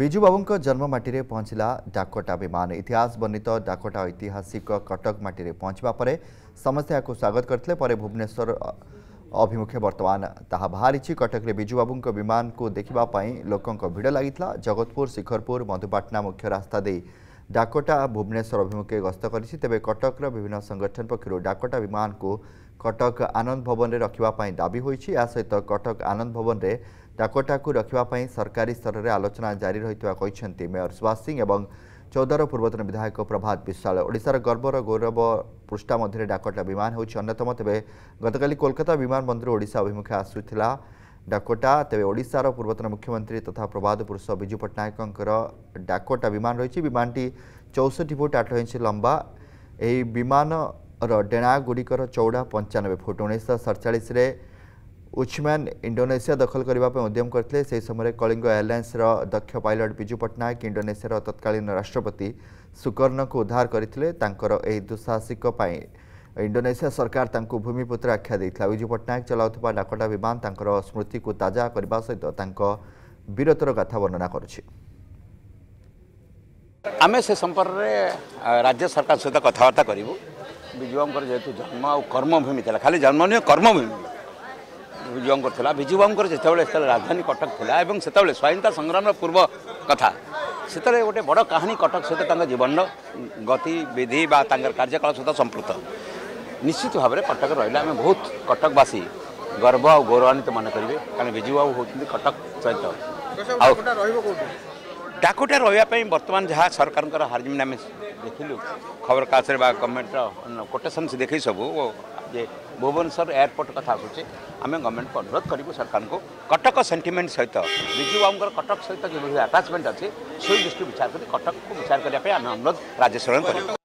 ବିଜୁ ବାବୁଙ୍କ ଜନ୍ମ ମାଟିରେ ପହଞ୍ଚିଲା ଡାକଟା ବିମାନ ଇତିହାସ ବର୍ଣ୍ଣିତ ଡାକଟା ଐତିହାସିକ କଟକ ମାଟିରେ ପହଞ୍ଚିବା ପରେ ସମସ୍ତେ ଏହାକୁ ସ୍ୱାଗତ କରିଥିଲେ ପରେ ଭୁବନେଶ୍ୱର ଅଭିମୁଖେ ବର୍ତ୍ତମାନ ତାହା ବାହାରିଛି କଟକରେ ବିଜୁବାବୁଙ୍କ ବିମାନକୁ ଦେଖିବା ପାଇଁ ଲୋକଙ୍କ ଭିଡ଼ ଲାଗିଥିଲା ଜଗତପୁର ଶିଖରପୁର ମଧୁପାଟଣା ମୁଖ୍ୟ ରାସ୍ତା ଦେଇ डाकटा भुवनेश्वर अभिमुखे गस्त गरिब कटक र विभिन्न संगठन पक्ष डाकोटा विमान को कटक आनंद भवन र सहित कटक आनंद भवन डाकटाको सरकारी स्तर आलोचना जारी रहेको मेयर सुभाष सिंह ए चौध र पूर्वतन विधायक प्रभात विश्वाल ओडार गर्व र गौरव पृष्ठा डाकोटा विमान हो अन्यतम तेह्र गतकाली कलकता विमान बन्दर ओडा अभिमुखे आसुति ଡାକୋଟା ତେବେ ଓଡ଼ିଶାର ପୂର୍ବତନ ମୁଖ୍ୟମନ୍ତ୍ରୀ ତଥା ପ୍ରବାଦ ପୁରୁଷ ବିଜୁ ପଟ୍ଟନାୟକଙ୍କର ଡାକୋଟା ବିମାନ ରହିଛି ବିମାନଟି ଚଉଷଠି ଫୁଟ ଆଠ ଇଞ୍ଚ ଲମ୍ବା ଏହି ବିମାନର ଡେଣାଗୁଡ଼ିକର ଚଉଡ଼ା ପଞ୍ଚାନବେ ଫୁଟ ଉଣେଇଶହ ସଡ଼ଚାଳିଶରେ ଉଚ୍ମ୍ୟାନ୍ ଇଣ୍ଡୋନେସିଆ ଦଖଲ କରିବା ପାଇଁ ଉଦ୍ୟମ କରିଥିଲେ ସେହି ସମୟରେ କଳିଙ୍ଗ ଏୟାରଲାଇନ୍ସର ଦକ୍ଷ ପାଇଲଟ୍ ବିଜୁ ପଟ୍ଟନାୟକ ଇଣ୍ଡୋନେସିଆର ତତ୍କାଳୀନ ରାଷ୍ଟ୍ରପତି ସୁକର୍ଣ୍ଣଙ୍କୁ ଉଦ୍ଧାର କରିଥିଲେ ତାଙ୍କର ଏହି ଦୁଃସାହସିକ ପାଇଁ इन्डोनेसिया सरकार त भूमिपुत आख्या दिएको विजी पट्टनायक चलाउने डाकडा विमान तर स्मृति ताजाकर सहित तीरत र गा वर्णना आमेकर राज्य सरकार सहित कथाबर्ताु विजुवाबु जन्म आउँदा खालि जन्मनिजुवाको थाजुबा राजधानी कटक थाहा त्यतेबल स्वायनता संग्राम पूर्व कथा बड कहानी कटक सहित जीवन र गतिविधि बार्याकाल सहित सम्प्रत निश्चित ভাবে কটক রইলা আমি বহুত কটকবাসী গর্ব আৰু গৌৰৱনিত মনে কৰিবে কানে বিজুৱাও হৈ থৈ কটক চাইতা আউ আৰু টাকুটা ৰৈয়া পই বৰ্তমান জহা চৰকাৰৰ হৰজিনা মে দেখিলে খবৰ কাছৰবা কমেন্টৰ কোটেশ্বনছ দেখি সব যে ভুবন サー এৰপৰ্ট কথা হ'ল চি আমি গৰমেন্ট পৰদৰত কৰিবো চৰকাৰক কটক সেন্টিমেণ্ট সৈতে বিজুৱাওৰ কটক সৈতে কি বুজি আটাচমেন্ট আছে সেই দৃষ্টি বিচাৰ কৰি কটকক বিচাৰ কৰি পই অমলক ৰাজেশ্বৰণ কৰে